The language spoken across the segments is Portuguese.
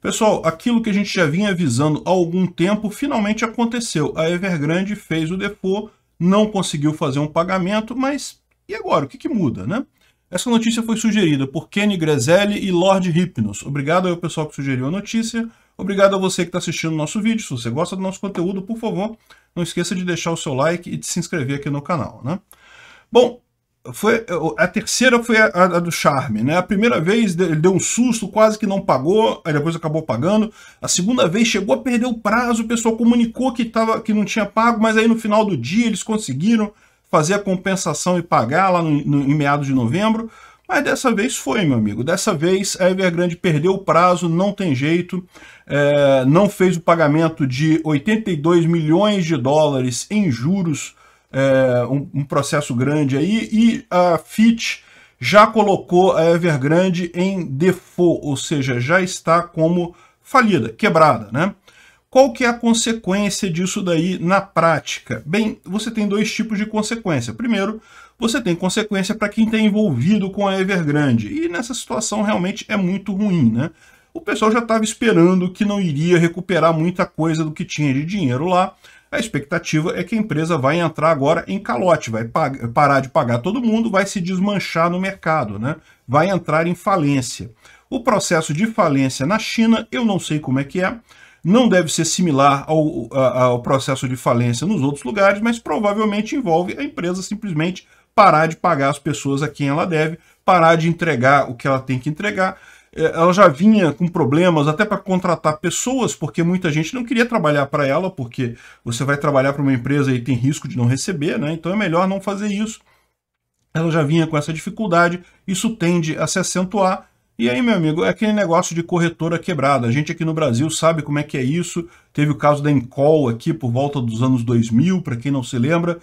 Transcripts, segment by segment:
Pessoal, aquilo que a gente já vinha avisando há algum tempo finalmente aconteceu. A Evergrande fez o default, não conseguiu fazer um pagamento, mas e agora? O que, que muda, né? Essa notícia foi sugerida por Kenny Grezelli e Lord Hypnos. Obrigado ao pessoal que sugeriu a notícia. Obrigado a você que está assistindo o nosso vídeo. Se você gosta do nosso conteúdo, por favor, não esqueça de deixar o seu like e de se inscrever aqui no canal. Né? Bom, foi a terceira foi a, a, do charme, né? A primeira vez ele deu um susto, quase que não pagou, aí depois acabou pagando. A segunda vez chegou a perder o prazo, o pessoal comunicou que, tava, que não tinha pago, mas aí no final do dia eles conseguiram fazer a compensação e pagar lá no, no, em meados de novembro. Mas dessa vez foi, meu amigo. Dessa vez a Evergrande perdeu o prazo, não tem jeito. É, não fez o pagamento de 82 milhões de dólares em juros é, um, um, processo grande aí, e a Fitch já colocou a Evergrande em default, ou seja, já está como falida, quebrada, né? Qual que é a consequência disso daí na prática? Bem, você tem dois tipos de consequência. Primeiro, você tem consequência para quem está envolvido com a Evergrande. E nessa situação realmente é muito ruim, né? O pessoal já estava esperando que não iria recuperar muita coisa do que tinha de dinheiro lá. A expectativa é que a empresa vai entrar agora em calote, vai parar de pagar todo mundo, vai se desmanchar no mercado, né? vai entrar em falência. O processo de falência na China, eu não sei como é que é, não deve ser similar ao, ao processo de falência nos outros lugares, mas provavelmente envolve a empresa simplesmente parar de pagar as pessoas a quem ela deve, parar de entregar o que ela tem que entregar, é, ela já vinha com problemas até para contratar pessoas, porque muita gente não queria trabalhar para ela, porque você vai trabalhar para uma empresa e tem risco de não receber, né? Então é melhor não fazer isso. Ela já vinha com essa dificuldade, isso tende a se acentuar. E aí, meu amigo, é aquele negócio de corretora quebrada. A gente aqui no Brasil sabe como é que é isso. Teve o caso da Encol aqui por volta dos anos 2000, para quem não se lembra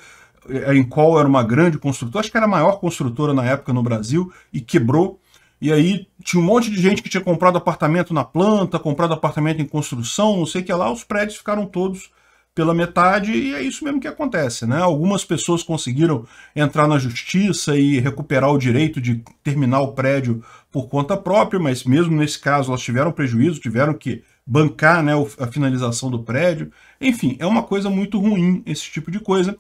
é, a Encol era uma grande construtora, acho que era a maior construtora na época no Brasil, e quebrou. E aí tinha um monte de gente que tinha comprado apartamento na planta, comprado apartamento em construção, não sei o que lá, os prédios ficaram todos pela metade e é isso mesmo que acontece, né? Algumas pessoas conseguiram entrar na justiça e recuperar o direito de terminar o prédio por conta própria, mas mesmo nesse caso elas tiveram prejuízo, tiveram que bancar né, a finalização do prédio. Enfim, é uma coisa muito ruim esse tipo de coisa.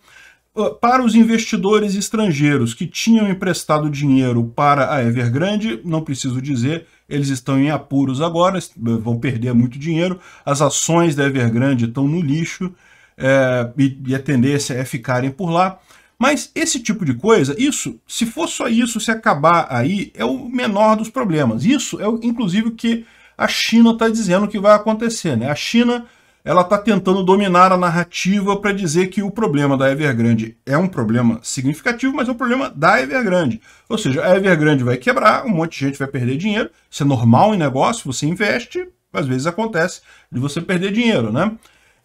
Ah, para os investidores estrangeiros que tinham emprestado dinheiro para a Evergrande, não preciso dizer, eles estão em apuros agora, eh, vão perder muito dinheiro, as ações da Evergrande estão no lixo é, e, e a tendência é ficarem por lá. Mas esse tipo de coisa, isso, se for só isso, se acabar aí, é o menor dos problemas. Isso é, inclusive, o que a China está dizendo que vai acontecer. Né? A China ela está tentando dominar a narrativa para dizer que o problema da Evergrande é um problema significativo, mas é um problema da Evergrande. Ou seja, a Evergrande vai quebrar, um monte de gente vai perder dinheiro, isso é normal em negócio, você investe, às vezes acontece de você perder dinheiro, né?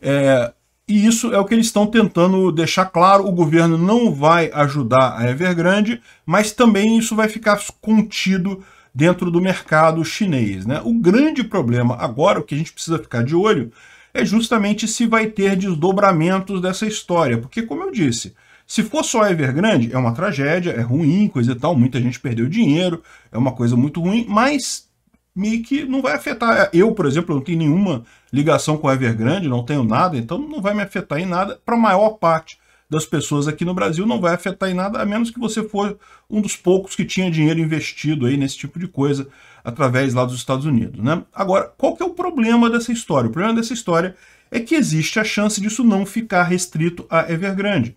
É, e isso é o que eles estão tentando deixar claro, o governo não vai ajudar a Evergrande, mas também isso vai ficar contido dentro do mercado chinês. Né? O grande problema agora, o que a gente precisa ficar de olho, é justamente se vai ter desdobramentos dessa história. Porque, como eu disse, se for só Evergrande, é uma tragédia, é ruim, coisa e tal, muita gente perdeu dinheiro, é uma coisa muito ruim, mas meio que não vai afetar. Eu, por exemplo, não tenho nenhuma ligação com Evergrande, não tenho nada, então não vai me afetar em nada para a maior parte das pessoas aqui no Brasil não vai afetar em nada, a menos que você for um dos poucos que tinha dinheiro investido aí nesse tipo de coisa através lá dos Estados Unidos. Né? Agora, qual que é o problema dessa história? O problema dessa história é que existe a chance disso não ficar restrito a Evergrande.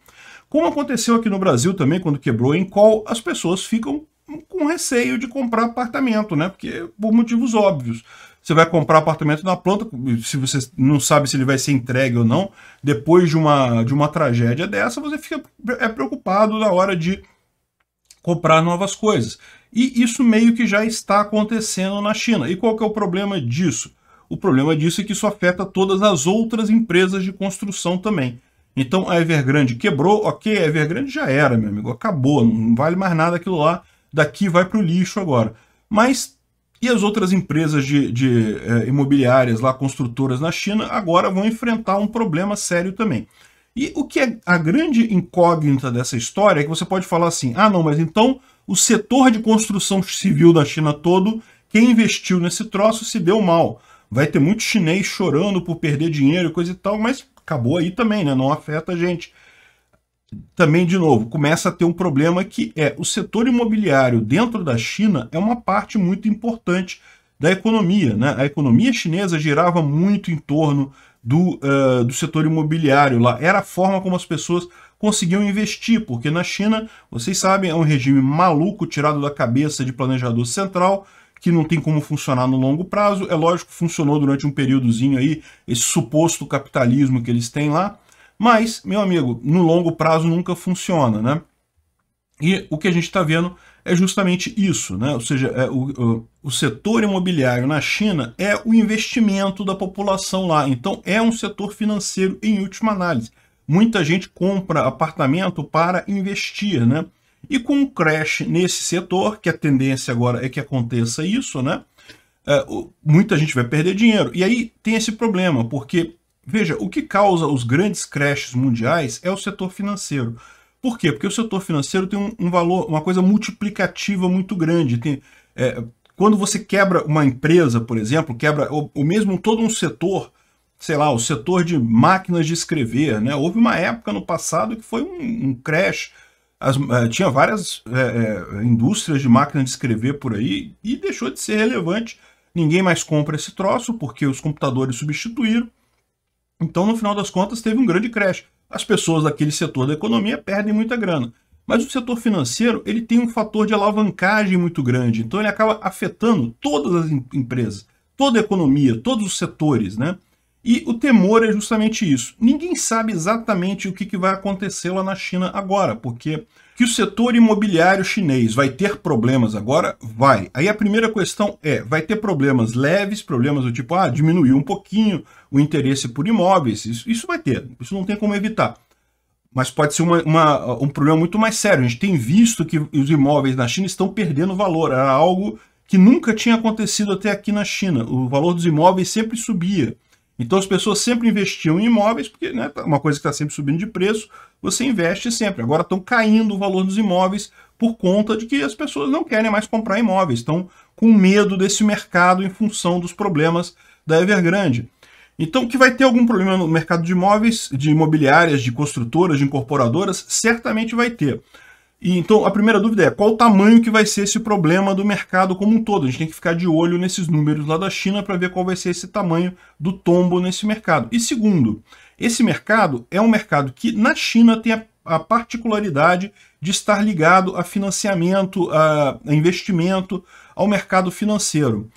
Como aconteceu aqui no Brasil também, quando quebrou em call, as pessoas ficam com receio de comprar apartamento, né? Porque por motivos óbvios. Você vai comprar apartamento na planta, se você não sabe se ele vai ser entregue ou não, depois de uma, de uma tragédia dessa, você fica é preocupado na hora de comprar novas coisas. E isso meio que já está acontecendo na China. E qual que é o problema disso? O problema disso é que isso afeta todas as outras empresas de construção também. Então a Evergrande quebrou, ok, a Evergrande já era, meu amigo, acabou, não vale mais nada aquilo lá, daqui vai para o lixo agora. Mas e as outras empresas de, de eh, imobiliárias lá, construtoras na China, agora vão enfrentar um problema sério também. E o que é a grande incógnita dessa história é que você pode falar assim: ah, não, mas então o setor de construção civil da China todo, quem investiu nesse troço se deu mal. Vai ter muito chinês chorando por perder dinheiro e coisa e tal, mas acabou aí também, né? Não afeta a gente. Também, de novo, começa a ter um problema que é o setor imobiliário dentro da China é uma parte muito importante da economia. Né? A economia chinesa girava muito em torno do, uh, do setor imobiliário lá. Era a forma como as pessoas conseguiam investir, porque na China, vocês sabem, é um regime maluco tirado da cabeça de planejador central, que não tem como funcionar no longo prazo. É lógico, funcionou durante um períodozinho aí, esse suposto capitalismo que eles têm lá. Mas, meu amigo, no longo prazo nunca funciona, né? E o que a gente está vendo é justamente isso, né? ou seja, é o, o, o setor imobiliário na China é o investimento da população lá, então é um setor financeiro em última análise. Muita gente compra apartamento para investir, né? E com o crash nesse setor, que a tendência agora é que aconteça isso, né? É, muita gente vai perder dinheiro. E aí tem esse problema, porque, veja, o que causa os grandes crashes mundiais é o setor financeiro. Por quê? Porque o setor financeiro tem um, um valor, uma coisa multiplicativa muito grande. Tem, é, quando você quebra uma empresa, por exemplo, quebra ou, mesmo todo um setor, sei lá, o setor de máquinas de escrever, né? Houve uma época no passado que foi um, um crash. As, é, tinha várias é, é, indústrias de máquinas de escrever por aí e deixou de ser relevante. Ninguém mais compra esse troço porque os computadores substituíram. Então, no final das contas, teve um grande crash as pessoas daquele setor da economia perdem muita grana. Mas o setor financeiro ele tem um fator de alavancagem muito grande, então ele acaba afetando todas as empresas, toda a economia, todos os setores, né? E o temor é justamente isso. Ninguém sabe exatamente o que, que vai acontecer lá na China agora, porque que o setor imobiliário chinês vai ter problemas agora? Vai. Aí a primeira questão é, vai ter problemas leves, problemas do tipo, ah, diminuiu um pouquinho o interesse por imóveis, isso, isso vai ter, isso não tem como evitar. Mas pode ser uma, uma, um problema muito mais sério. A gente tem visto que os imóveis na China estão perdendo valor, era algo que nunca tinha acontecido até aqui na China. O valor dos imóveis sempre subia. Então as pessoas sempre investiam em imóveis, porque né, é uma coisa que está sempre subindo de preço, você investe sempre. Agora estão caindo o valor dos imóveis por conta de que as pessoas não querem mais comprar imóveis, estão com medo desse mercado em função dos problemas da Evergrande. Então, que vai ter algum problema no mercado de imóveis, de imobiliárias, de construtoras, de incorporadoras, certamente vai ter. E então a primeira dúvida é qual o tamanho que vai ser esse problema do mercado como um todo. A gente tem que ficar de olho nesses números lá da China para ver qual vai ser esse tamanho do tombo nesse mercado. E segundo, esse mercado é um mercado que na China tem a, a particularidade de estar ligado a financiamento, a, a investimento, ao mercado financeiro.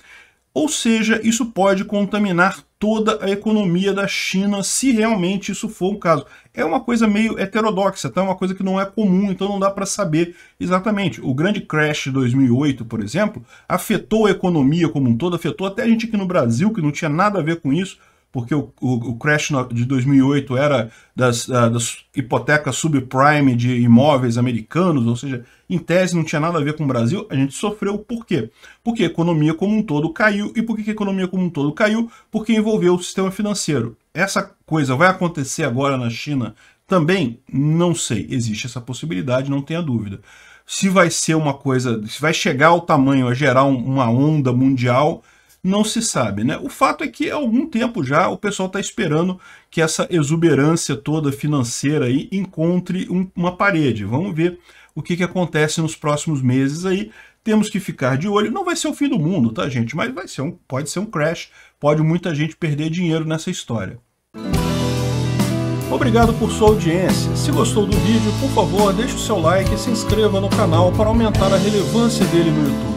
Ou seja, isso pode contaminar toda a economia da China, se realmente isso for o caso. É uma coisa meio heterodoxa, tá? É uma coisa que não é comum, então não dá para saber exatamente. O grande crash de 2008, por exemplo, afetou a economia como um todo, afetou até a gente aqui no Brasil, que não tinha nada a ver com isso, porque o, o, o crash de 2008 era das, ah, das hipotecas subprime de imóveis americanos, ou seja, em tese não tinha nada a ver com o Brasil, a gente sofreu por quê? Porque a economia como um todo caiu. E por que a economia como um todo caiu? Porque envolveu o sistema financeiro. Essa coisa vai acontecer agora na China também? Não sei. Existe essa possibilidade, não tenha dúvida. Se vai ser uma coisa, se vai chegar ao tamanho, a gerar uma onda mundial, não se sabe. Né? O fato é que há algum tempo já o pessoal está esperando que essa exuberância toda financeira aí encontre um, uma parede. Vamos ver o que, que acontece nos próximos meses aí. Temos que ficar de olho. Não vai ser o fim do mundo, tá, gente? Mas vai ser um, pode ser um crash, pode muita gente perder dinheiro nessa história. Obrigado por sua audiência. Se gostou do vídeo, por favor, deixe o seu like e se inscreva no canal para aumentar a relevância dele no YouTube.